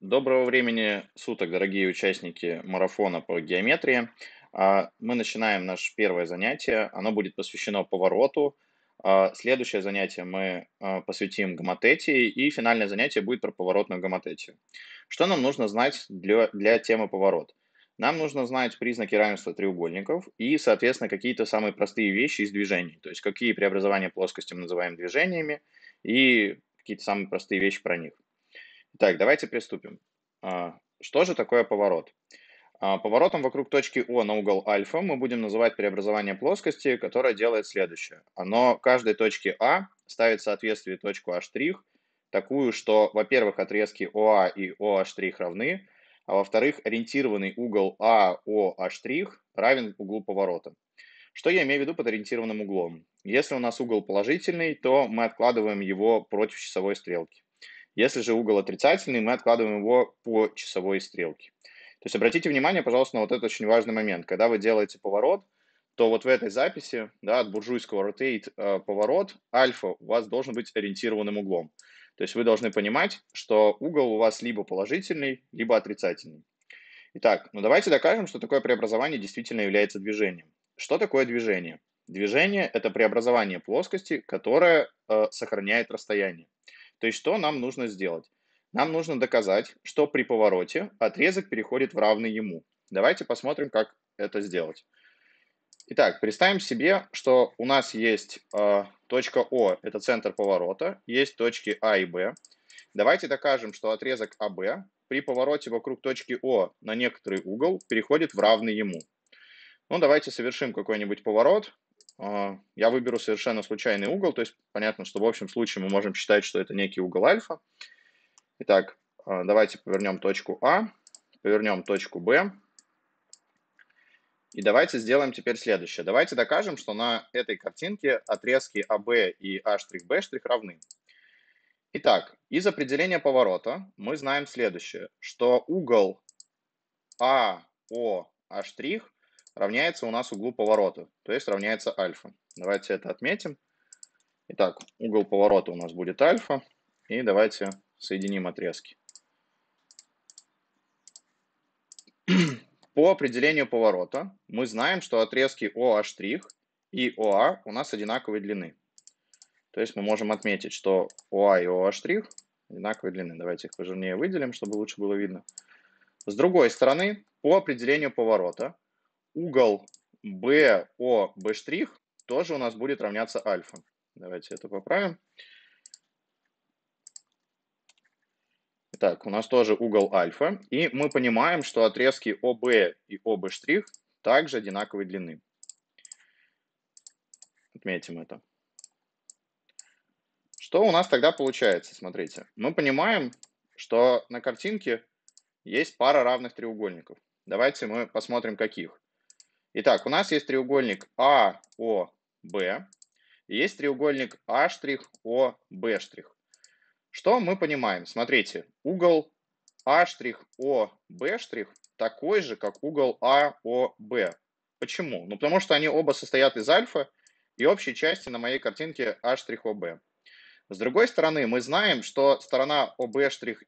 Доброго времени суток, дорогие участники марафона по геометрии. А, мы начинаем наше первое занятие. Оно будет посвящено повороту. А, следующее занятие мы а, посвятим гоматетии, и финальное занятие будет про поворотную гоматетию. Что нам нужно знать для, для темы поворот? Нам нужно знать признаки равенства треугольников и, соответственно, какие-то самые простые вещи из движений, то есть какие преобразования плоскости мы называем движениями и какие-то самые простые вещи про них. Так, давайте приступим. А, что же такое поворот? А, поворотом вокруг точки О на угол альфа мы будем называть преобразование плоскости, которое делает следующее. Оно каждой точке А ставит в соответствии точку А', такую, что, во-первых, отрезки ОА и ОА' равны, а во-вторых, ориентированный угол АОА' равен углу поворота. Что я имею в виду под ориентированным углом? Если у нас угол положительный, то мы откладываем его против часовой стрелки. Если же угол отрицательный, мы откладываем его по часовой стрелке. То есть обратите внимание, пожалуйста, на вот этот очень важный момент. Когда вы делаете поворот, то вот в этой записи да, от буржуйского rotate э, поворот альфа у вас должен быть ориентированным углом. То есть вы должны понимать, что угол у вас либо положительный, либо отрицательный. Итак, ну давайте докажем, что такое преобразование действительно является движением. Что такое движение? Движение – это преобразование плоскости, которое э, сохраняет расстояние. То есть что нам нужно сделать? Нам нужно доказать, что при повороте отрезок переходит в равный ему. Давайте посмотрим, как это сделать. Итак, представим себе, что у нас есть э, точка О, это центр поворота, есть точки А и Б. Давайте докажем, что отрезок АБ при повороте вокруг точки О на некоторый угол переходит в равный ему. Ну, давайте совершим какой-нибудь поворот. А, я выберу совершенно случайный угол, то есть понятно, что в общем случае мы можем считать, что это некий угол альфа. Итак, а, давайте повернем точку А, повернем точку Б. И давайте сделаем теперь следующее. Давайте докажем, что на этой картинке отрезки АБ и A'B' а равны. Итак, из определения поворота мы знаем следующее, что угол АО' равняется у нас углу поворота, то есть равняется альфа. Давайте это отметим. Итак, угол поворота у нас будет альфа. И давайте соединим отрезки. По определению поворота мы знаем, что отрезки OA' и OA у нас одинаковой длины. То есть мы можем отметить, что OA и OA' одинаковой длины. Давайте их пожирнее выделим, чтобы лучше было видно. С другой стороны, по определению поворота угол BO B' тоже у нас будет равняться альфа. Давайте это поправим. Итак, у нас тоже угол альфа, и мы понимаем, что отрезки OB и OB' также одинаковой длины. Отметим это. Что у нас тогда получается? Смотрите, мы понимаем, что на картинке есть пара равных треугольников. Давайте мы посмотрим, каких. Итак, у нас есть треугольник АОБ, есть треугольник А'ОB'. Что мы понимаем? Смотрите, угол А'OB' такой же, как угол АОБ. Почему? Ну, потому что они оба состоят из альфа и общей части на моей картинке А'OB. С другой стороны, мы знаем, что сторона ОБ'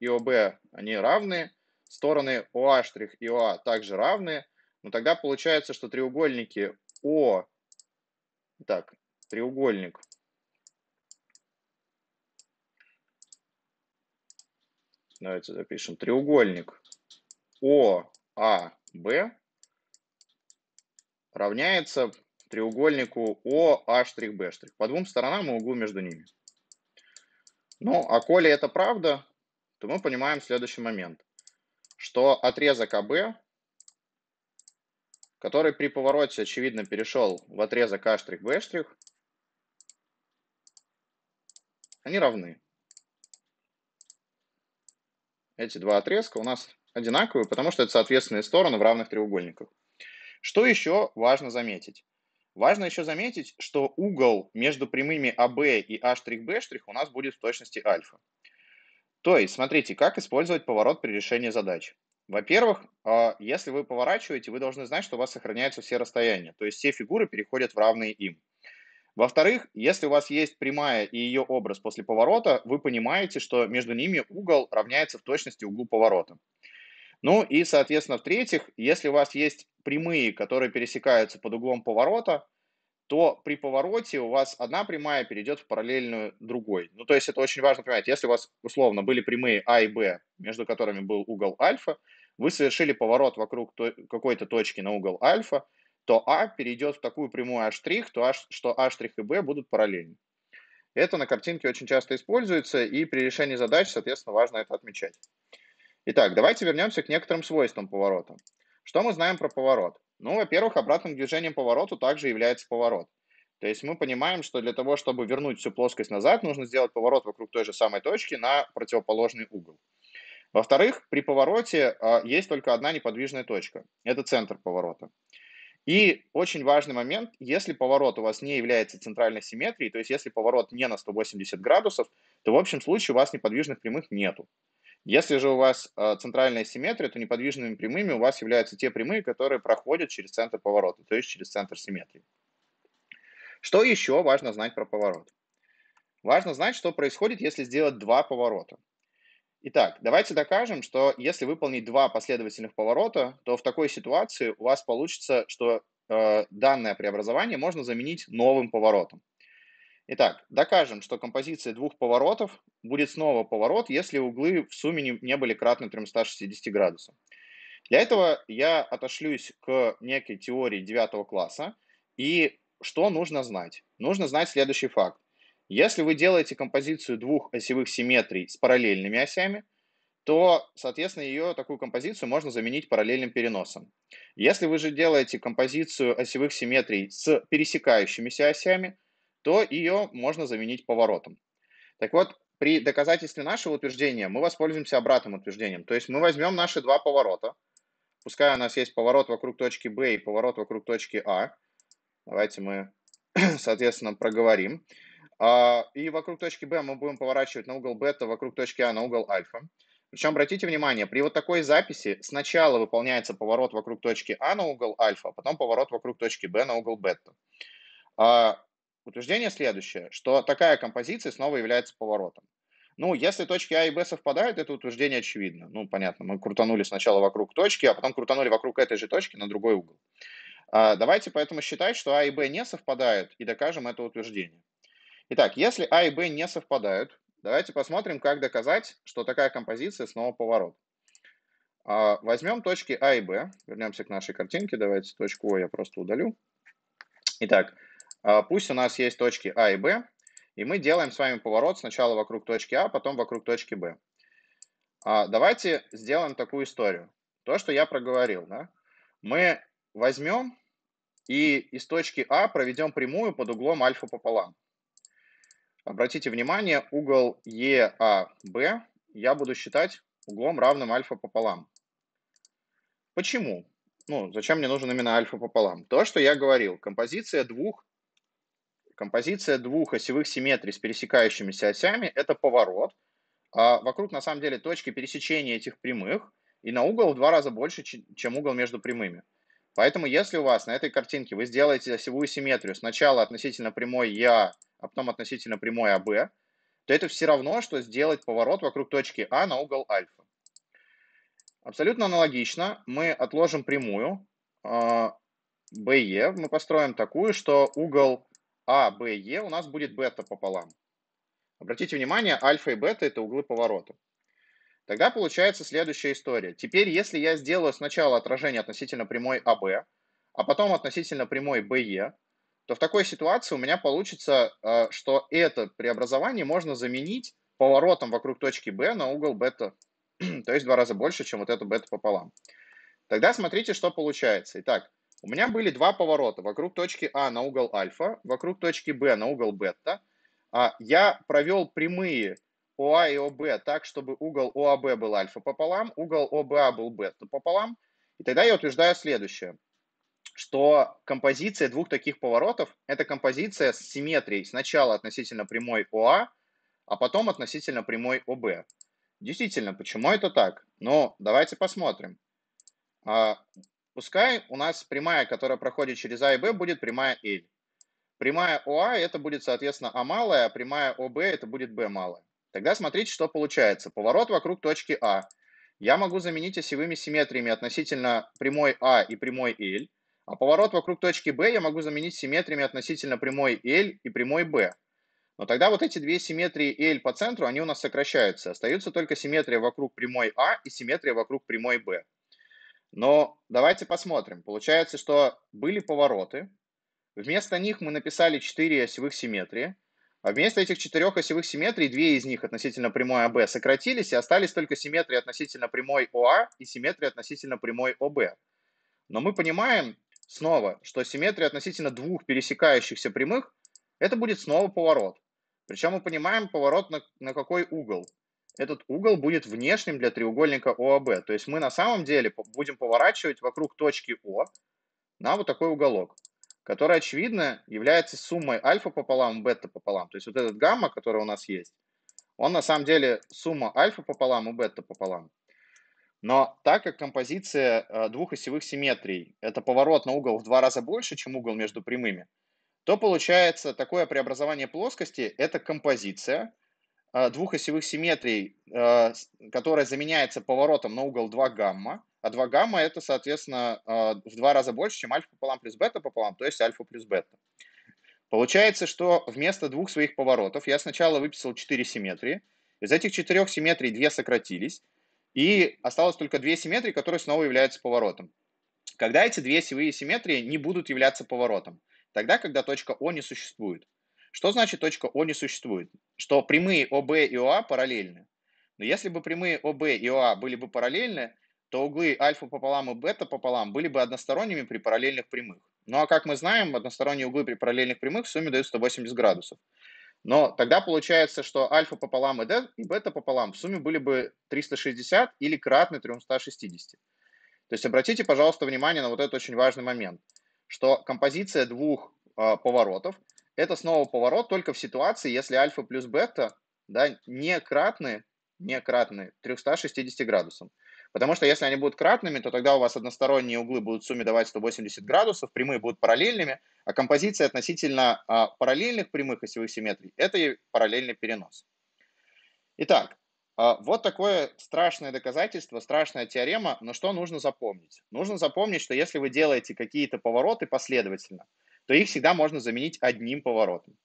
и ОБ, они равны, стороны ОА' и ОА также равны, ну, тогда получается, что треугольники О... Так, треугольник Давайте запишем. Треугольник ОАБ равняется треугольнику ОА'Б'. По двум сторонам и углу между ними. Ну, а коли это правда, то мы понимаем следующий момент, что отрезок АБ который при повороте, очевидно, перешел в отрезок А', B', они равны. Эти два отрезка у нас одинаковые, потому что это соответственные стороны в равных треугольниках. Что еще важно заметить? Важно еще заметить, что угол между прямыми АБ и A'B' у нас будет в точности альфа. То есть, смотрите, как использовать поворот при решении задач. Во-первых, а, если вы поворачиваете, вы должны знать, что у вас сохраняются все расстояния, то есть все фигуры переходят в равные им. Во-вторых, если у вас есть прямая и ее образ после поворота, вы понимаете, что между ними угол равняется в точности углу поворота. Ну и, соответственно, в-третьих, если у вас есть прямые, которые пересекаются под углом поворота, то при повороте у вас одна прямая перейдет в параллельную другой. Ну, то есть это очень важно понимать. Если у вас, условно, были прямые А и Б, между которыми был угол альфа, вы совершили поворот вокруг то, какой-то точки на угол альфа, то А перейдет в такую прямую А', то а, что А' и Б будут параллельны. Это на картинке очень часто используется, и при решении задач, соответственно, важно это отмечать. Итак, давайте вернемся к некоторым свойствам поворота. Что мы знаем про поворот? Ну, во-первых, обратным движением повороту также является поворот. То есть мы понимаем, что для того, чтобы вернуть всю плоскость назад, нужно сделать поворот вокруг той же самой точки на противоположный угол. Во-вторых, при повороте а, есть только одна неподвижная точка. Это центр поворота. И очень важный момент, если поворот у вас не является центральной симметрией, то есть если поворот не на 180 градусов, то в общем случае у вас неподвижных прямых нету. Если же у вас э, центральная симметрия, то неподвижными прямыми у вас являются те прямые, которые проходят через центр поворота, то есть через центр симметрии. Что еще важно знать про поворот? Важно знать, что происходит, если сделать два поворота. Итак, давайте докажем, что если выполнить два последовательных поворота, то в такой ситуации у вас получится, что э, данное преобразование можно заменить новым поворотом. Итак, докажем, что композиция двух поворотов будет снова поворот, если углы в сумме не, не были кратны 360 градусам. Для этого я отошлюсь к некой теории девятого класса. И что нужно знать? Нужно знать следующий факт. Если вы делаете композицию двух осевых симметрий с параллельными осями, то, соответственно, ее такую композицию можно заменить параллельным переносом. Если вы же делаете композицию осевых симметрий с пересекающимися осями, то ее можно заменить поворотом. Так вот, при доказательстве нашего утверждения мы воспользуемся обратным утверждением. То есть мы возьмем наши два поворота. Пускай у нас есть поворот вокруг точки B и поворот вокруг точки А. Давайте мы, соответственно, проговорим. А, и вокруг точки B мы будем поворачивать на угол бета, вокруг точки А на угол альфа. Причем обратите внимание, при вот такой записи сначала выполняется поворот вокруг точки А на угол альфа, а потом поворот вокруг точки Б на угол бета. А, Утверждение следующее, что такая композиция снова является поворотом. Ну, если точки А и Б совпадают, это утверждение очевидно. Ну, понятно, мы крутанули сначала вокруг точки, а потом крутанули вокруг этой же точки на другой угол. А, давайте поэтому считать, что А и Б не совпадают, и докажем это утверждение. Итак, если А и Б не совпадают, давайте посмотрим, как доказать, что такая композиция снова поворот. А, возьмем точки А и Б, вернемся к нашей картинке, давайте точку О я просто удалю. Итак, а, пусть у нас есть точки А и Б, и мы делаем с вами поворот сначала вокруг точки А, потом вокруг точки Б. А, давайте сделаем такую историю. То, что я проговорил. Да? Мы возьмем и из точки А проведем прямую под углом альфа пополам. Обратите внимание, угол ЕАБ я буду считать углом равным альфа пополам. Почему? Ну, зачем мне нужен именно альфа пополам? То, что я говорил, композиция двух Композиция двух осевых симметрий с пересекающимися осями – это поворот. А вокруг, на самом деле, точки пересечения этих прямых, и на угол в два раза больше, чем угол между прямыми. Поэтому, если у вас на этой картинке вы сделаете осевую симметрию сначала относительно прямой ЕА, а потом относительно прямой АБ, то это все равно, что сделать поворот вокруг точки А на угол альфа. Абсолютно аналогично мы отложим прямую а, БЕ, мы построим такую, что угол а, Б, Е у нас будет бета пополам. Обратите внимание, альфа и бета – это углы поворота. Тогда получается следующая история. Теперь, если я сделаю сначала отражение относительно прямой АБ, а потом относительно прямой БЕ, то в такой ситуации у меня получится, э, что это преобразование можно заменить поворотом вокруг точки Б на угол бета, то есть два раза больше, чем вот это бета пополам. Тогда смотрите, что получается. Итак, у меня были два поворота. Вокруг точки А на угол альфа, вокруг точки Б на угол бета. А я провел прямые ОА и ОБ так, чтобы угол ОАБ был альфа пополам, угол ОБА был бета пополам. И тогда я утверждаю следующее, что композиция двух таких поворотов – это композиция с симметрией сначала относительно прямой ОА, а потом относительно прямой ОБ. Действительно, почему это так? Ну, давайте посмотрим. А, Пускай у нас прямая, которая проходит через А и Б, будет прямая L. Прямая ОА это будет, соответственно, А малая, а прямая ОБ это будет Б малая. Тогда смотрите, что получается. Поворот вокруг точки А. Я могу заменить осевыми симметриями относительно прямой А и прямой L, а поворот вокруг точки Б я могу заменить симметриями относительно прямой L и прямой B. Но тогда вот эти две симметрии L по центру, они у нас сокращаются. Остаются только симметрия вокруг прямой А и симметрия вокруг прямой B. Но давайте посмотрим. Получается, что были повороты. Вместо них мы написали 4 осевых симметрии. А вместо этих четырех осевых симметрий, две из них относительно прямой АБ сократились, и остались только симметрии относительно прямой ОА и симметрии относительно прямой ОБ. Но мы понимаем снова, что симметрия относительно двух пересекающихся прямых, это будет снова поворот. Причем мы понимаем поворот на, на какой угол этот угол будет внешним для треугольника ОАБ. То есть мы на самом деле будем поворачивать вокруг точки О на вот такой уголок, который, очевидно, является суммой альфа пополам, бета пополам. То есть вот этот гамма, который у нас есть, он на самом деле сумма альфа пополам и бета пополам. Но так как композиция э, двух осевых симметрий – это поворот на угол в два раза больше, чем угол между прямыми, то получается такое преобразование плоскости – это композиция – Э, двухосевых симметрий, э, которая заменяется поворотом на угол 2 гамма, а 2 гамма это, соответственно, э, в два раза больше, чем альфа пополам плюс бета пополам, то есть альфа плюс бета. Получается, что вместо двух своих поворотов я сначала выписал 4 симметрии, из этих четырех симметрий две сократились, и осталось только две симметрии, которые снова являются поворотом. Когда эти две севые симметрии не будут являться поворотом? Тогда, когда точка О не существует. Что значит точка О не существует? Что прямые ОБ и ОА параллельны. Но если бы прямые ОБ и ОА были бы параллельны, то углы альфа пополам и бета пополам были бы односторонними при параллельных прямых. Ну а как мы знаем, односторонние углы при параллельных прямых в сумме дают 180 градусов. Но тогда получается, что альфа пополам и, бета пополам в сумме были бы 360 или кратно 360. То есть обратите, пожалуйста, внимание на вот этот очень важный момент, что композиция двух э, поворотов – это снова поворот только в ситуации, если альфа плюс бета да, не кратны, не кратны 360 градусам. Потому что если они будут кратными, то тогда у вас односторонние углы будут в сумме давать 180 градусов, прямые будут параллельными, а композиция относительно а, параллельных прямых осевых симметрий – это и параллельный перенос. Итак, а, вот такое страшное доказательство, страшная теорема, но что нужно запомнить? Нужно запомнить, что если вы делаете какие-то повороты последовательно – то их всегда можно заменить одним поворотом.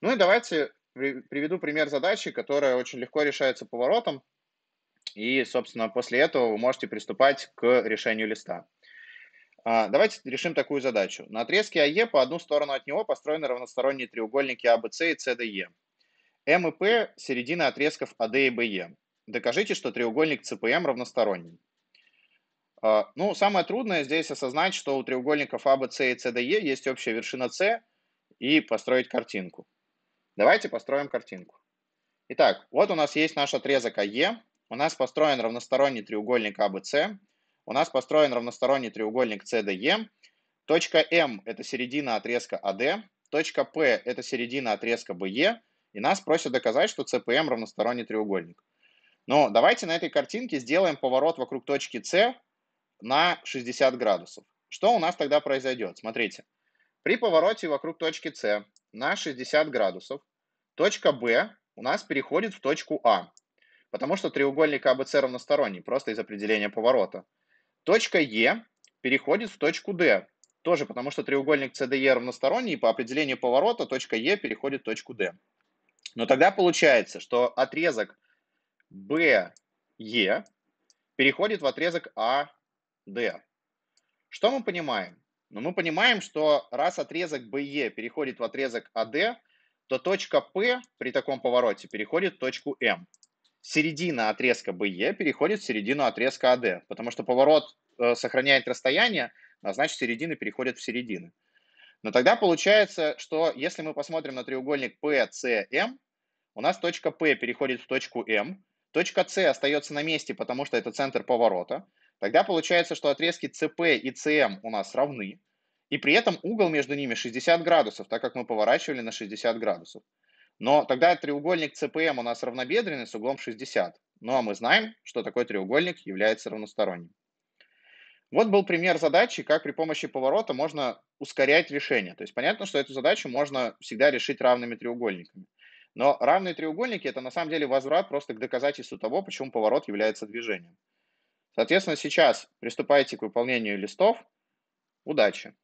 Ну и давайте приведу пример задачи, которая очень легко решается поворотом. И, собственно, после этого вы можете приступать к решению листа. А, давайте решим такую задачу. На отрезке АЕ по одну сторону от него построены равносторонние треугольники АБЦ и СДЕ. М и П – середина отрезков АД и БЕ. Докажите, что треугольник ЦПМ равносторонний. А, ну, самое трудное здесь осознать, что у треугольников А, и С, есть общая вершина С и построить картинку. Давайте построим картинку. Итак, вот у нас есть наш отрезок АЕ, у нас построен равносторонний треугольник АБС, у нас построен равносторонний треугольник СДЕ, точка М – это середина отрезка АД, точка П – это середина отрезка БЕ, и нас просят доказать, что ЦПМ равносторонний треугольник. Но давайте на этой картинке сделаем поворот вокруг точки С на 60 градусов. Что у нас тогда произойдет? Смотрите, при повороте вокруг точки С на 60 градусов точка Б у нас переходит в точку А, потому что треугольник АБЦ равносторонний, просто из определения поворота. Точка Е переходит в точку D, тоже потому что треугольник CDE равносторонний, и по определению поворота точка Е переходит в точку D. Но тогда получается, что отрезок BE переходит в отрезок AE. А D. Что мы понимаем? Ну, мы понимаем, что раз отрезок BE переходит в отрезок AD, а то точка P при таком повороте переходит в точку M. Середина отрезка BE переходит в середину отрезка AD, а потому что поворот э, сохраняет расстояние, а значит середины переходят в середины. Но тогда получается, что если мы посмотрим на треугольник PCM, у нас точка P переходит в точку M, точка C остается на месте, потому что это центр поворота, Тогда получается, что отрезки CP и CM эм у нас равны, и при этом угол между ними 60 градусов, так как мы поворачивали на 60 градусов. Но тогда треугольник CPM эм у нас равнобедренный с углом 60. Ну а мы знаем, что такой треугольник является равносторонним. Вот был пример задачи, как при помощи поворота можно ускорять решение. То есть понятно, что эту задачу можно всегда решить равными треугольниками. Но равные треугольники – это на самом деле возврат просто к доказательству того, почему поворот является движением. Соответственно, сейчас приступайте к выполнению листов. Удачи!